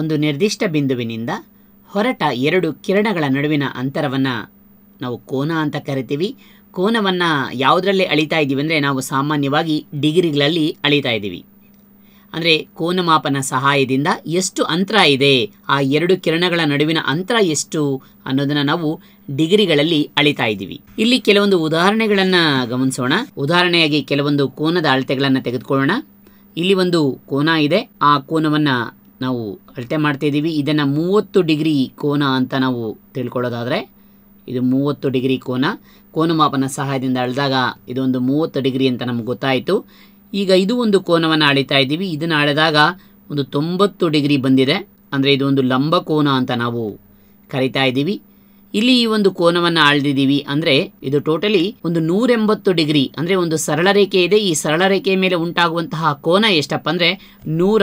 ಒಂದು ನಿರ್ದಿಷ್ಟ ಬಿಂದುವಿನಿಂದ ಹೊರಟ ಎರಡು ಕಿರಣಗಳ ನಡುವಿನ ಅಂತರವನ್ನು ನಾವು ಕೋನ ಅಂತ ಕರಿತೀವಿ ಕೋನವನ್ನು ಯಾವುದರಲ್ಲಿ ಅಳಿತಾ ಇದ್ದೀವಿ ಅಂದರೆ ನಾವು ಸಾಮಾನ್ಯವಾಗಿ ಡಿಗ್ರಿಗಳಲ್ಲಿ ಅಳಿತಾ ಇದ್ದೀವಿ ಅಂದರೆ ಕೋನಮಾಪನ ಸಹಾಯದಿಂದ ಎಷ್ಟು ಅಂತರ ಇದೆ ಆ ಎರಡು ಕಿರಣಗಳ ನಡುವಿನ ಅಂತರ ಎಷ್ಟು ಅನ್ನೋದನ್ನು ನಾವು ಡಿಗ್ರಿಗಳಲ್ಲಿ ಅಳಿತಾ ಇದ್ದೀವಿ ಇಲ್ಲಿ ಕೆಲವೊಂದು ಉದಾಹರಣೆಗಳನ್ನು ಗಮನಿಸೋಣ ಉದಾಹರಣೆಯಾಗಿ ಕೆಲವೊಂದು ಕೋನದ ಅಳತೆಗಳನ್ನು ತೆಗೆದುಕೊಳ್ಳೋಣ ಇಲ್ಲಿ ಒಂದು ಕೋನ ಇದೆ ಆ ಕೋನವನ್ನು ನಾವು ಅಳತೆ ಮಾಡ್ತಾಯಿದ್ದೀವಿ ಇದನ್ನು ಮೂವತ್ತು ಡಿಗ್ರಿ ಕೋನ ಅಂತ ನಾವು ತಿಳ್ಕೊಳ್ಳೋದಾದರೆ ಇದು ಮೂವತ್ತು ಡಿಗ್ರಿ ಕೋನ ಕೋನ ಮಾಪನ ಸಹಾಯದಿಂದ ಅಳೆದಾಗ ಇದೊಂದು ಮೂವತ್ತು ಡಿಗ್ರಿ ಅಂತ ನಮ್ಗೆ ಗೊತ್ತಾಯಿತು ಈಗ ಇದು ಒಂದು ಕೋನವನ್ನು ಅಳಿತಾ ಇದ್ದೀವಿ ಇದನ್ನು ಅಳೆದಾಗ ಒಂದು ತೊಂಬತ್ತು ಡಿಗ್ರಿ ಬಂದಿದೆ ಅಂದರೆ ಇದು ಒಂದು ಲಂಬ ಕೋನ ಅಂತ ನಾವು ಕರಿತಾ ಇದ್ದೀವಿ ಇಲ್ಲಿ ಈ ಒಂದು ಕೋನವನ್ನು ಆಳ್ದಿದ್ದೀವಿ ಅಂದ್ರೆ ಇದು ಟೋಟಲಿ ಒಂದು ನೂರೆಂಬತ್ತು ಡಿಗ್ರಿ ಅಂದ್ರೆ ಒಂದು ಸರಳ ರೇಖೆ ಇದೆ ಈ ಸರಳ ರೇಖೆಯ ಮೇಲೆ ಉಂಟಾಗುವಂತಹ ಕೋನ ಎಷ್ಟಪ್ಪ ಅಂದ್ರೆ ನೂರ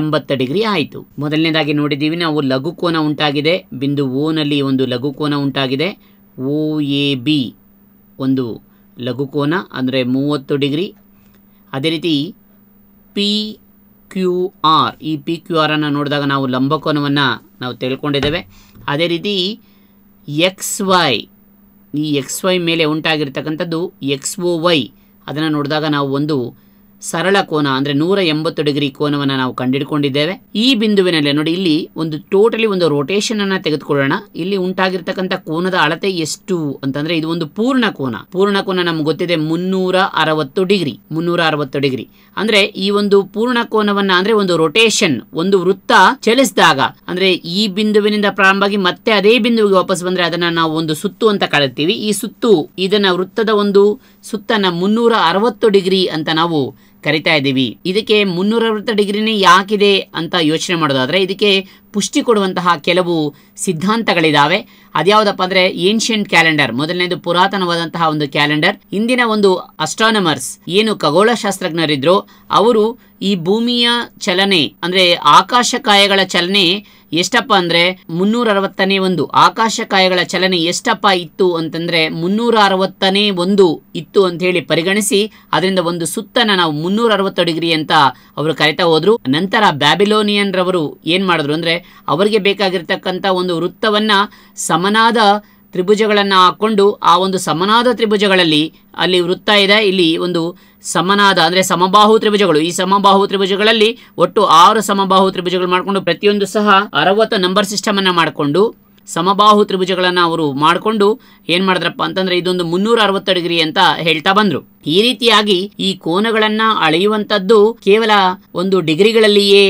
ಎಂಬತ್ತು ಡಿಗ್ರಿ ಆಯಿತು ಮೊದಲನೇದಾಗಿ ನೋಡಿದ್ದೀವಿ ನಾವು ಲಘು ಕೋನ ಉಂಟಾಗಿದೆ ಬಿಂದು ಓನಲ್ಲಿ ಒಂದು ಲಘು ಕೋನ ಉಂಟಾಗಿದೆ ಓ ಎ ಬಿ ಒಂದು ಲಘು ಕೋನ ಅಂದರೆ ಮೂವತ್ತು ಡಿಗ್ರಿ ಅದೇ ರೀತಿ ಪಿ ಕ್ಯೂ ಆರ್ ಈ ಪಿ ಕ್ಯೂ ಆರನ್ನು ನೋಡಿದಾಗ ನಾವು ಲಂಬಕೋನವನ್ನು ನಾವು ತಿಳ್ಕೊಂಡಿದ್ದೇವೆ ಅದೇ ರೀತಿ ಎಕ್ಸ್ ವೈ ಈ ಎಕ್ಸ್ ವೈ ಮೇಲೆ ಉಂಟಾಗಿರ್ತಕ್ಕಂಥದ್ದು ಎಕ್ಸ್ ಒ ವೈ ಅದನ್ನು ನೋಡಿದಾಗ ನಾವು ಒಂದು ಸರಳ ಕೋನ ಅಂದರೆ ನೂರ ಎಂಬತ್ತು ಡಿಗ್ರಿ ಕೋನವನ್ನು ನಾವು ಕಂಡಿಡ್ಕೊಂಡಿದ್ದೇವೆ ಈ ಬಿಂದುವಿನಲ್ಲಿ ನೋಡಿ ಇಲ್ಲಿ ಒಂದು ಟೋಟಲಿ ಒಂದು ರೊಟೇಷನ್ ಅನ್ನ ತೆಗೆದುಕೊಳ್ಳೋಣ ಇಲ್ಲಿ ಉಂಟಾಗಿರ್ತಕ್ಕಂಥ ಕೋನದ ಅಳತೆ ಎಷ್ಟು ಅಂತಂದ್ರೆ ಇದು ಒಂದು ಪೂರ್ಣ ಕೋನ ಪೂರ್ಣ ಕೋನ ನಮ್ಗೆ ಗೊತ್ತಿದೆ ಮುನ್ನೂರ ಅರವತ್ತು ಡಿಗ್ರಿ ಮುನ್ನೂರ ಅರವತ್ತು ಡಿಗ್ರಿ ಅಂದ್ರೆ ಈ ಒಂದು ಪೂರ್ಣ ಕೋನವನ್ನ ಅಂದ್ರೆ ಒಂದು ರೊಟೇಷನ್ ಒಂದು ವೃತ್ತ ಚಲಿಸಿದಾಗ ಅಂದ್ರೆ ಈ ಬಿಂದುವಿನಿಂದ ಪ್ರಾರಂಭವಾಗಿ ಮತ್ತೆ ಅದೇ ಬಿಂದುವಿಗೆ ವಾಪಸ್ ಬಂದ್ರೆ ಅದನ್ನ ನಾವು ಒಂದು ಸುತ್ತು ಅಂತ ಕಳಿತೀವಿ ಈ ಸುತ್ತು ಇದನ್ನ ವೃತ್ತದ ಒಂದು ಸುತ್ತನ್ನ ಮುನ್ನೂರ ಅರವತ್ತು ಡಿಗ್ರಿ ಅಂತ ನಾವು ಕರಿತಾ ಇದ್ದೀವಿ ಇದಕ್ಕೆ ಮುನ್ನೂರ ಅರವತ್ತು ಡಿಗ್ರಿನೇ ಯಾಕಿದೆ ಅಂತ ಯೋಚನೆ ಮಾಡೋದಾದ್ರೆ ಇದಕ್ಕೆ ಪುಷ್ಟಿ ಕೊಡುವಂತಹ ಕೆಲವು ಸಿದ್ಧಾಂತಗಳಿದ್ದಾವೆ ಅದ್ಯಾವುದಪ್ಪ ಅಂದ್ರೆ ಏನ್ಷಿಯಂಟ್ ಕ್ಯಾಲೆಂಡರ್ ಮೊದಲನೇದು ಪುರಾತನವಾದಂತಹ ಒಂದು ಕ್ಯಾಲೆಂಡರ್ ಇಂದಿನ ಒಂದು ಅಸ್ಟ್ರಾನಮರ್ಸ್ ಏನು ಶಾಸ್ತ್ರಜ್ಞರಿದ್ರು ಅವರು ಈ ಭೂಮಿಯ ಚಲನೆ ಅಂದ್ರೆ ಆಕಾಶಕಾಯಗಳ ಚಲನೆ ಎಷ್ಟಪ್ಪ ಅಂದ್ರೆ ಮುನ್ನೂರ ಅರವತ್ತನೇ ಒಂದು ಆಕಾಶಕಾಯಗಳ ಚಲನೆ ಎಷ್ಟಪ್ಪ ಇತ್ತು ಅಂತಂದ್ರೆ ಮುನ್ನೂರ ಅರವತ್ತನೇ ಒಂದು ಇತ್ತು ಅಂತ ಹೇಳಿ ಪರಿಗಣಿಸಿ ಅದರಿಂದ ಒಂದು ಸುತ್ತನ ನಾವು ಮುನ್ನೂರ ಅರವತ್ತು ಡಿಗ್ರಿ ಅಂತ ಅವರು ಕರೀತಾ ಹೋದ್ರು ನಂತರ ಬ್ಯಾಬಿಲೋನಿಯನ್ ರವರು ಏನ್ ಮಾಡಿದ್ರು ಅಂದ್ರೆ ಅವರಿಗೆ ಬೇಕಾಗಿರ್ತಕ್ಕಂಥ ಒಂದು ವೃತ್ತವನ್ನು ಸಮನಾದ ತ್ರಿಭುಜಗಳನ್ನು ಹಾಕ್ಕೊಂಡು ಆ ಒಂದು ಸಮನಾದ ತ್ರಿಭುಜಗಳಲ್ಲಿ ಅಲ್ಲಿ ವೃತ್ತ ಇದೆ ಇಲ್ಲಿ ಒಂದು ಸಮನಾದ ಅಂದರೆ ಸಮಬಾಹು ತ್ರಿಭುಜಗಳು ಈ ಸಮಬಾಹು ತ್ರಿಭುಜಗಳಲ್ಲಿ ಒಟ್ಟು ಆರು ಸಮಬಾಹು ತ್ರಿಭುಜಗಳು ಮಾಡಿಕೊಂಡು ಪ್ರತಿಯೊಂದು ಸಹ ಅರವತ್ತು ನಂಬರ್ ಸಿಸ್ಟಮನ್ನು ಮಾಡಿಕೊಂಡು ಸಮಬಾಹು ತ್ರಿಭುಜಗಳನ್ನು ಅವರು ಮಾಡಿಕೊಂಡು ಏನು ಮಾಡಿದ್ರಪ್ಪ ಅಂತಂದರೆ ಇದೊಂದು ಮುನ್ನೂರ ಅರವತ್ತು ಡಿಗ್ರಿ ಅಂತ ಹೇಳ್ತಾ ಬಂದರು ಈ ರೀತಿಯಾಗಿ ಈ ಕೋನಗಳನ್ನು ಅಳೆಯುವಂಥದ್ದು ಕೇವಲ ಒಂದು ಡಿಗ್ರಿಗಳಲ್ಲಿಯೇ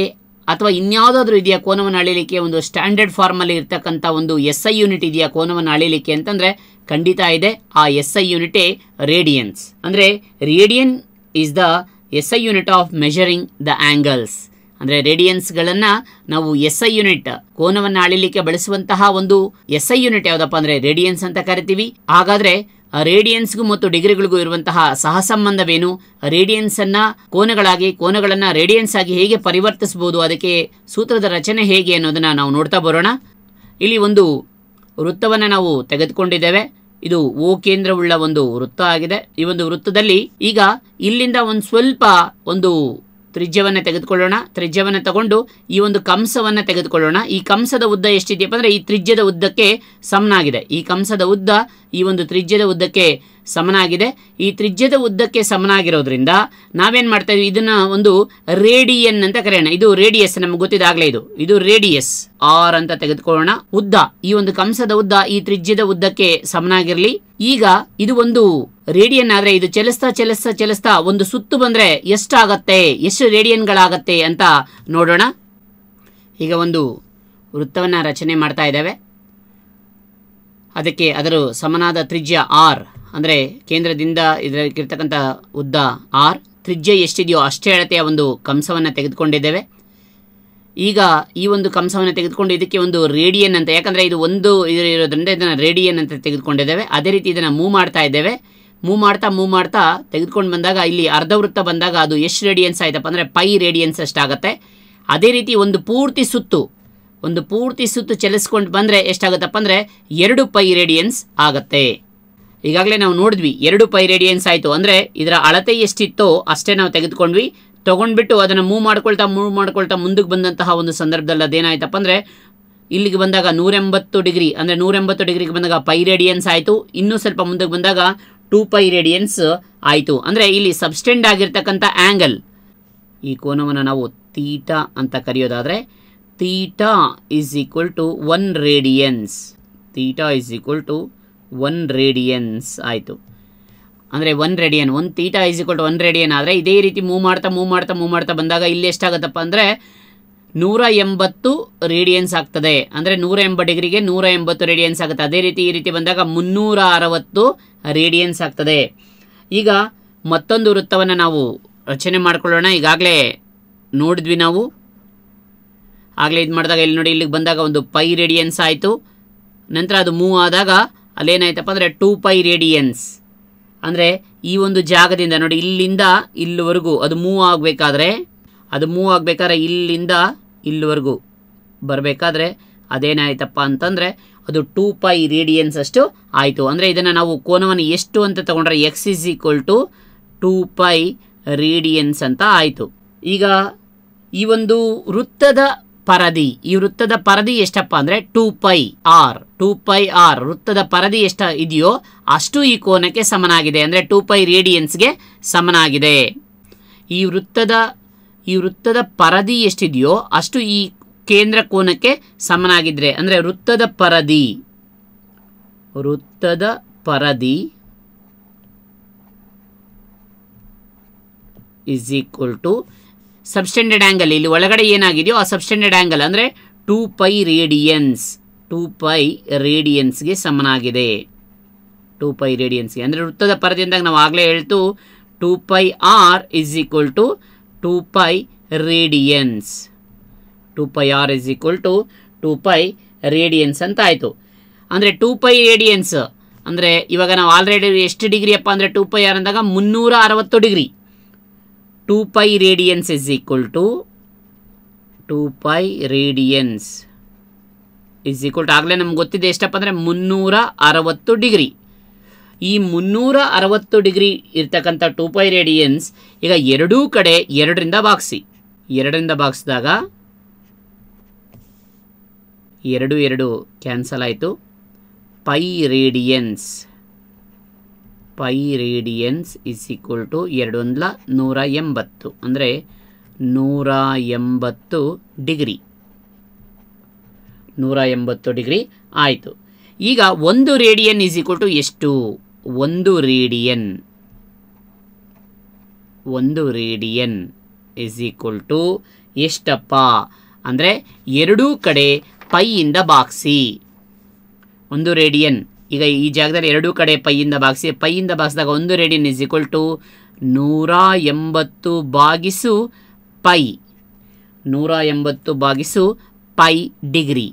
ಅಥವಾ ಇನ್ಯಾವುದಾದ್ರೂ ಇದೆಯಾ ಕೋನವನ್ನು ಅಳೀಲಿಕ್ಕೆ ಒಂದು ಸ್ಟ್ಯಾಂಡರ್ಡ್ ಫಾರ್ಮಲ್ಲಿ ಇರ್ತಕ್ಕಂಥ ಒಂದು ಎಸ್ ಐ ಯೂನಿಟ್ ಇದೆಯಾ ಕೋನವನ್ನು ಅಳಿಲಿಕ್ಕೆ ಅಂತಂದರೆ ಖಂಡಿತ ಇದೆ ಆ ಎಸ್ ಐ ಯೂನಿಟೇ ರೇಡಿಯನ್ಸ್ ಅಂದರೆ radian is the S I unit of measuring the angles ಅಂದರೆ ರೇಡಿಯನ್ಸ್ಗಳನ್ನು ನಾವು ಎಸ್ ಐ ಯೂನಿಟ್ ಕೋನವನ್ನು ಅಳಿಲಿಕ್ಕೆ ಬಳಸುವಂತಹ ಒಂದು ಎಸ್ ಐ ಯೂನಿಟ್ ಯಾವುದಪ್ಪ ಅಂದರೆ ರೇಡಿಯನ್ಸ್ ಅಂತ ಕರಿತೀವಿ ಹಾಗಾದರೆ ರೇಡಿಯನ್ಸ್ಗೂ ಮತ್ತು ಡಿಗ್ರಿಗಳಿಗೂ ಇರುವಂತಹ ಸಹಸಂಬಂಧವೇನು ಅನ್ನ ಕೋನಗಳಾಗಿ ಕೋನಗಳನ್ನು ರೇಡಿಯನ್ಸ್ ಆಗಿ ಹೇಗೆ ಪರಿವರ್ತಿಸಬಹುದು ಅದಕ್ಕೆ ಸೂತ್ರದ ರಚನೆ ಹೇಗೆ ಅನ್ನೋದನ್ನ ನಾವು ನೋಡ್ತಾ ಬರೋಣ ಇಲ್ಲಿ ಒಂದು ವೃತ್ತವನ್ನು ನಾವು ತೆಗೆದುಕೊಂಡಿದ್ದೇವೆ ಇದು ಓ ಕೇಂದ್ರವುಳ್ಳ ಒಂದು ವೃತ್ತ ಆಗಿದೆ ಈ ಒಂದು ವೃತ್ತದಲ್ಲಿ ಈಗ ಇಲ್ಲಿಂದ ಒಂದು ಸ್ವಲ್ಪ ಒಂದು ತ್ರಿಜ್ಯವನ್ನು ತೆಗೆದುಕೊಳ್ಳೋಣ ತ್ರಿಜ್ಯವನ್ನು ತಗೊಂಡು ಈ ಒಂದು ಕಂಸವನ್ನು ತೆಗೆದುಕೊಳ್ಳೋಣ ಈ ಕಂಸದ ಉದ್ದ ಎಷ್ಟಿದೆಯಪ್ಪ ಅಂದರೆ ಈ ತ್ರಿಜ್ಯದ ಉದ್ದಕ್ಕೆ ಸಮನಾಗಿದೆ ಈ ಕಂಸದ ಉದ್ದ ಈ ಒಂದು ತ್ರಿಜ್ಯದ ಉದ್ದಕ್ಕೆ ಸಮನಾಗಿದೆ ಈ ತ್ರಿಜ್ಯದ ಉದ್ದಕ್ಕೆ ಸಮನಾಗಿರೋದ್ರಿಂದ ನಾವೇನು ಮಾಡ್ತಾ ಇದೀವಿ ಇದನ್ನ ಒಂದು ರೇಡಿಯನ್ ಅಂತ ಕರೆಯೋಣ ಇದು ರೇಡಿಯಸ್ ನಮ್ಗೆ ಗೊತ್ತಿದಾಗಲೇ ಇದು ಇದು ರೇಡಿಯಸ್ ಆರ್ ಅಂತ ತೆಗೆದುಕೊಳ್ಳೋಣ ಉದ್ದ ಈ ಒಂದು ಕಂಸದ ಉದ್ದ ಈ ತ್ರಿಜ್ಯದ ಉದ್ದಕ್ಕೆ ಸಮನಾಗಿರಲಿ ಈಗ ಇದು ಒಂದು ರೇಡಿಯನ್ ಆದ್ರೆ ಇದು ಚಲಿಸ್ತಾ ಚಲಿಸ್ತಾ ಚಲಿಸ್ತಾ ಒಂದು ಸುತ್ತು ಬಂದ್ರೆ ಎಷ್ಟಾಗತ್ತೆ ಎಷ್ಟು ರೇಡಿಯನ್ಗಳಾಗತ್ತೆ ಅಂತ ನೋಡೋಣ ಈಗ ಒಂದು ವೃತ್ತವನ್ನು ರಚನೆ ಮಾಡ್ತಾ ಇದ್ದಾವೆ ಅದಕ್ಕೆ ಅದರ ಸಮನಾದ ತ್ರಿಜ್ಯ ಆರ್ ಅಂದರೆ ಕೇಂದ್ರದಿಂದ ಇದಕ್ಕಿರ್ತಕ್ಕಂಥ ಉದ್ದ ಆರ್ ತ್ರಿಜ್ಯ ಎಷ್ಟಿದೆಯೋ ಅಷ್ಟೇ ಅಳತೆಯ ಒಂದು ಕಂಸವನ್ನು ತೆಗೆದುಕೊಂಡಿದ್ದೇವೆ ಈಗ ಈ ಒಂದು ಕಂಸವನ್ನು ತೆಗೆದುಕೊಂಡು ಇದಕ್ಕೆ ಒಂದು ರೇಡಿಯನ್ ಅಂತ ಯಾಕಂದರೆ ಇದು ಒಂದು ಇದರಿರೋದ್ರಿಂದ ಇದನ್ನು ರೇಡಿಯನ್ ಅಂತ ತೆಗೆದುಕೊಂಡಿದ್ದೇವೆ ಅದೇ ರೀತಿ ಇದನ್ನು ಮೂವ್ ಮಾಡ್ತಾ ಇದ್ದೇವೆ ಮೂವ್ ಮಾಡ್ತಾ ಮೂವ್ ಮಾಡ್ತಾ ತೆಗೆದುಕೊಂಡು ಬಂದಾಗ ಇಲ್ಲಿ ಅರ್ಧವೃತ್ತ ಬಂದಾಗ ಅದು ಎಷ್ಟು ರೇಡಿಯನ್ಸ್ ಆಯಿತಪ್ಪ ಅಂದರೆ ಪೈ ರೇಡಿಯನ್ಸ್ ಅಷ್ಟಾಗತ್ತೆ ಅದೇ ರೀತಿ ಒಂದು ಪೂರ್ತಿ ಸುತ್ತು ಒಂದು ಪೂರ್ತಿ ಸುತ್ತು ಚಲಿಸ್ಕೊಂಡು ಬಂದರೆ ಎಷ್ಟಾಗುತ್ತಪ್ಪ ಅಂದರೆ ಎರಡು ಪೈ ರೇಡಿಯನ್ಸ್ ಆಗುತ್ತೆ ಈಗಾಗಲೇ ನಾವು ನೋಡಿದ್ವಿ ಎರಡು ಪೈ ರೇಡಿಯನ್ಸ್ ಆಯಿತು ಅಂದರೆ ಇದರ ಅಳತೆ ಎಷ್ಟಿತ್ತೋ ಅಷ್ಟೇ ನಾವು ತೆಗೆದುಕೊಂಡ್ವಿ ತೊಗೊಂಡ್ಬಿಟ್ಟು ಅದನ್ನು ಮೂವ್ ಮಾಡ್ಕೊಳ್ತಾ ಮೂವ್ ಮಾಡ್ಕೊಳ್ತಾ ಮುಂದಕ್ಕೆ ಬಂದಂತಹ ಒಂದು ಸಂದರ್ಭದಲ್ಲಿ ಅದೇನಾಯ್ತಪ್ಪ ಅಂದರೆ ಇಲ್ಲಿಗೆ ಬಂದಾಗ ನೂರೆಂಬತ್ತು ಡಿಗ್ರಿ ಅಂದರೆ ನೂರೆಂಬತ್ತು ಡಿಗ್ರಿಗೆ ಬಂದಾಗ ಪೈ ರೇಡಿಯನ್ಸ್ ಆಯಿತು ಇನ್ನೂ ಸ್ವಲ್ಪ ಮುಂದಕ್ಕೆ ಬಂದಾಗ ಟೂ ಪೈ ರೇಡಿಯನ್ಸ್ ಆಯಿತು ಅಂದರೆ ಇಲ್ಲಿ ಸಬ್ಸ್ಟೆಂಡ್ ಆಗಿರ್ತಕ್ಕಂಥ ಆ್ಯಂಗಲ್ ಈ ಕೋನವನ್ನು ನಾವು ತೀಟಾ ಅಂತ ಕರೆಯೋದಾದರೆ theta is equal to one radians theta is equal to one radians ಆಯಿತು ಅಂದರೆ one radian one theta is equal to one radian ಆದರೆ ಇದೇ ರೀತಿ ಮೂವ್ ಮಾಡ್ತಾ ಮೂವ್ ಮಾಡ್ತಾ ಮೂವ್ ಮಾಡ್ತಾ ಬಂದಾಗ ಇಲ್ಲಿ ಎಷ್ಟಾಗುತ್ತಪ್ಪ ಅಂದರೆ ನೂರ ಎಂಬತ್ತು ರೇಡಿಯನ್ಸ್ ಆಗ್ತದೆ ಅಂದರೆ ನೂರ ಎಂಬ ಡಿಗ್ರಿಗೆ ನೂರ ಎಂಬತ್ತು ರೇಡಿಯನ್ಸ್ ಆಗುತ್ತೆ ಅದೇ ರೀತಿ ಈ ರೀತಿ ಬಂದಾಗ ಮುನ್ನೂರ ಅರವತ್ತು ರೇಡಿಯನ್ಸ್ ಆಗ್ತದೆ ಈಗ ಮತ್ತೊಂದು ವೃತ್ತವನ್ನು ನಾವು ರಚನೆ ಮಾಡಿಕೊಳ್ಳೋಣ ಈಗಾಗಲೇ ನೋಡಿದ್ವಿ ನಾವು ಆಗಲೇ ಇದು ಮಾಡಿದಾಗ ಇಲ್ಲಿ ನೋಡಿ ಇಲ್ಲಿಗೆ ಬಂದಾಗ ಒಂದು ಪೈ ರೇಡಿಯನ್ಸ್ ಆಯಿತು ನಂತರ ಅದು ಮೂವ್ ಆದಾಗ ಅಲ್ಲೇನಾಯ್ತಪ್ಪ ಅಂದರೆ ಟೂ ಪೈ ರೇಡಿಯನ್ಸ್ ಅಂದರೆ ಈ ಒಂದು ಜಾಗದಿಂದ ನೋಡಿ ಇಲ್ಲಿಂದ ಇಲ್ಲಿವರೆಗೂ ಅದು ಮೂವ್ ಆಗಬೇಕಾದ್ರೆ ಅದು ಮೂವ್ ಆಗಬೇಕಾದ್ರೆ ಇಲ್ಲಿಂದ ಇಲ್ಲಿವರೆಗೂ ಬರಬೇಕಾದ್ರೆ ಅದೇನಾಯ್ತಪ್ಪ ಅಂತಂದರೆ ಅದು ಟೂ ಪೈ ರೇಡಿಯನ್ಸ್ ಅಷ್ಟು ಆಯಿತು ಅಂದರೆ ಇದನ್ನು ನಾವು ಕೋನವನ್ನು ಎಷ್ಟು ಅಂತ ತಗೊಂಡ್ರೆ X is equal to two pi radians ಅಂತ ಆಯಿತು ಈಗ ಈ ಒಂದು ವೃತ್ತದ ಪರದಿ ಈ ವೃತ್ತದ ಪರದಿ ಎಷ್ಟಪ್ಪ ಅಂದ್ರೆ two pi R two pi R ವೃತ್ತದ ಪರದಿ ಎಷ್ಟ ಇದೆಯೋ ಅಷ್ಟು ಈ ಕೋನಕ್ಕೆ ಸಮನಾಗಿದೆ ಅಂದ್ರೆ ಟೂ ಪೈ ರೇಡಿಯನ್ಸ್ಗೆ ಸಮನಾಗಿದೆ ಈ ವೃತ್ತದ ಈ ವೃತ್ತದ ಪರದಿ ಎಷ್ಟಿದೆಯೋ ಅಷ್ಟು ಈ ಕೇಂದ್ರ ಕೋನಕ್ಕೆ ಸಮನಾಗಿದ್ರೆ ಅಂದ್ರೆ ವೃತ್ತದ ಪರದಿ ವೃತ್ತದ ಪರದಿ is equal to subtended angle ಇಲ್ಲಿ ಒಳಗಡೆ ಏನಾಗಿದೆಯೋ ಆ ಸಬ್ಸ್ಟೆಂಡೆಡ್ ಆ್ಯಂಗಲ್ ಅಂದರೆ two pi radians two pi ರೇಡಿಯನ್ಸ್ಗೆ ಸಮನಾಗಿದೆ ಟೂ ಪೈ ರೇಡಿಯನ್ಸ್ಗೆ ಅಂದರೆ ವೃತ್ತದ ಪರದಿಂದಾಗ ನಾವು ಆಗಲೇ ಹೇಳ್ತು two pi R is equal to two pi radians two pi R is equal to two pi radians ಅಂತ ಆಯಿತು ಅಂದರೆ ಟೂ ಪೈ ರೇಡಿಯನ್ಸ್ ಅಂದರೆ ಇವಾಗ ನಾವು ಆಲ್ರೆಡಿ ಎಷ್ಟು ಡಿಗ್ರಿ ಅಪ್ಪ ಅಂದರೆ ಟೂ ಪೈ ಆರ್ ಅಂದಾಗ ಮುನ್ನೂರ ಅರವತ್ತು degree 2 pi radians is equal to 2 pi radians is equal to ಆಗಲೇ ನಮ್ಗೆ ಗೊತ್ತಿದೆ ಎಷ್ಟಪ್ಪ ಅಂದರೆ ಮುನ್ನೂರ ಅರವತ್ತು ಡಿಗ್ರಿ ಈ ಮುನ್ನೂರ ಅರವತ್ತು ಡಿಗ್ರಿ ಇರ್ತಕ್ಕಂಥ ಟೂ ಪೈ ರೇಡಿಯನ್ಸ್ ಈಗ ಎರಡೂ ಕಡೆ ಎರಡರಿಂದ ಬಾಗಿಸಿ ಎರಡರಿಂದ ಬಾಗಿಸಿದಾಗ ಎರಡು ಎರಡು ಕ್ಯಾನ್ಸಲ್ ಆಯಿತು pi radians pi radians is equal to ಎರಡೊಂದಲ ನೂರ ಎಂಬತ್ತು ಅಂದರೆ ನೂರ ಎಂಬತ್ತು ಡಿಗ್ರಿ ನೂರ ಎಂಬತ್ತು ಡಿಗ್ರಿ ಆಯಿತು ಈಗ ಒಂದು ರೇಡಿಯನ್ ಇಸ್ ಈಕ್ವಲ್ ಟು ಎಷ್ಟು ಒಂದು ರೇಡಿಯನ್ ಒಂದು ರೇಡಿಯನ್ ಇಸ್ ಈಕ್ವಲ್ ಟು ಎಷ್ಟಪ್ಪ ಅಂದರೆ ಎರಡೂ ಕಡೆ ಪೈಯಿಂದ ಬಾಕ್ಸಿ ಒಂದು ರೇಡಿಯನ್ ಈಗ ಈ ಜಾಗದಲ್ಲಿ ಎರಡೂ ಕಡೆ ಪೈಯಿಂದ ಭಾಗಿಸಿ ಪೈಯಿಂದ ಭಾಗಿಸಿದಾಗ ಒಂದು ರೇಡಿಯನ್ ಇಸ್ ಈಕ್ವಲ್ ಟು ನೂರ ಎಂಬತ್ತು ಬಾಗಿಸು ಪೈ ನೂರ ಎಂಬತ್ತು ಬಾಗಿಸು ಪೈ ಡಿಗ್ರಿ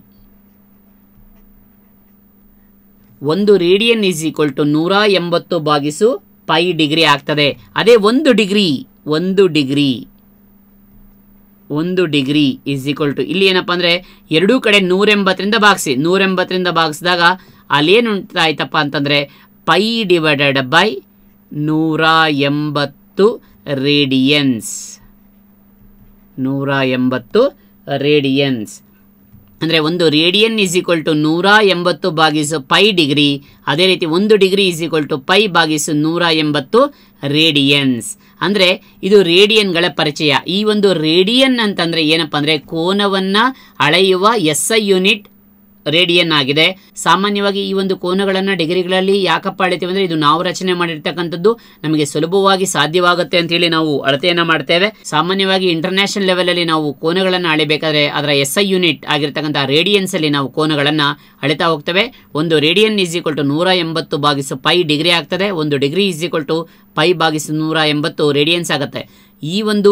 ಒಂದು ರೇಡಿಯನ್ ಇಸ್ ಈಕ್ವಲ್ ಟು ನೂರ ಎಂಬತ್ತು ಬಾಗಿಸು ಪೈ ಡಿಗ್ರಿ ಆಗ್ತದೆ ಅದೇ ಒಂದು ಡಿಗ್ರಿ ಒಂದು ಡಿಗ್ರಿ ಒಂದು ಡಿಗ್ರಿ ಇಸ್ ಈಕ್ವಲ್ ಟು ಇಲ್ಲಿ ಏನಪ್ಪ ಅಂದರೆ ಎರಡೂ ಕಡೆ ನೂರೆಂಬತ್ತರಿಂದ ಭಾಗಿಸಿ ನೂರೆಂಬತ್ತರಿಂದ ಭಾಗಿಸಿದಾಗ ಅಲ್ಲಿ ಏನು ಉಂಟಾಯ್ತಪ್ಪ ಅಂತಂದರೆ ಪೈ ಡಿವೈಡೆಡ್ ಬೈ ನೂರ ಎಂಬತ್ತು ರೇಡಿಯನ್ಸ್ ನೂರ ಎಂಬತ್ತು ರೇಡಿಯನ್ಸ್ ಅಂದರೆ ಒಂದು ರೇಡಿಯನ್ ಈಸ್ ಈಕ್ವಲ್ ಟು ನೂರ ಎಂಬತ್ತು ಬಾಗಿಸು ಪೈ ಡಿಗ್ರಿ ಅದೇ ರೀತಿ ಒಂದು degree is equal to pi ಬಾಗಿಸು ನೂರ ಎಂಬತ್ತು ರೇಡಿಯನ್ಸ್ ಅಂದರೆ ಇದು ರೇಡಿಯನ್ಗಳ ಪರಿಚಯ ಈ ಒಂದು ರೇಡಿಯನ್ ಅಂತಂದರೆ ಏನಪ್ಪ ಅಂದರೆ ಕೋನವನ್ನು ಅಳೆಯುವ ಎಸ್ ಐ ಯೂನಿಟ್ ರೇಡಿಯನ್ ಆಗಿದೆ ಸಾಮಾನ್ಯವಾಗಿ ಈ ಒಂದು ಕೋನಗಳನ್ನು ಡಿಗ್ರಿಗಳಲ್ಲಿ ಯಾಕಪ್ಪ ಅಳಿತೀವಿ ಅಂದರೆ ಇದು ನಾವು ರಚನೆ ಮಾಡಿರ್ತಕ್ಕಂಥದ್ದು ನಮಗೆ ಸುಲಭವಾಗಿ ಸಾಧ್ಯವಾಗುತ್ತೆ ಅಂತೇಳಿ ನಾವು ಅಳತೆಯನ್ನು ಮಾಡ್ತೇವೆ ಸಾಮಾನ್ಯವಾಗಿ ಇಂಟರ್ನ್ಯಾಷನಲ್ ಲೆವೆಲಲ್ಲಿ ನಾವು ಕೋನಗಳನ್ನು ಅಳಿಬೇಕಾದ್ರೆ ಅದರ ಎಸ್ ಐ ಯೂನಿಟ್ ಆಗಿರ್ತಕ್ಕಂಥ ರೇಡಿಯನ್ಸ್ ಅಲ್ಲಿ ನಾವು ಕೋನಗಳನ್ನು ಅಳಿತಾ ಹೋಗ್ತೇವೆ ಒಂದು ರೇಡಿಯನ್ ಈಸ್ ಈಕ್ವಲ್ ಟು ನೂರ ಎಂಬತ್ತು ಬಾಗಿಸು ಪೈ ಡಿಗ್ರಿ ಆಗ್ತದೆ ಒಂದು degree is equal to pi ಬಾಗಿಸು ನೂರ ಎಂಬತ್ತು ರೇಡಿಯನ್ಸ್ ಆಗುತ್ತೆ ಈ ಒಂದು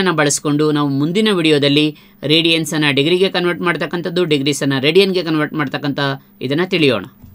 ಅನ್ನು ಬಳಸಿಕೊಂಡು ನಾವು ಮುಂದಿನ ವಿಡಿಯೋದಲ್ಲಿ ರೇಡಿಯನ್ಸನ್ನು ಡಿಗ್ರಿಗೆ ಕನ್ವರ್ಟ್ ಮಾಡ್ತಕ್ಕಂಥದ್ದು ಡಿಗ್ರೀಸನ್ನು ರೇಡಿಯನ್ಗೆ ಕನ್ವರ್ಟ್ ಮಾಡ್ತಕ್ಕಂಥ ಇದನ್ನು ತಿಳಿಯೋಣ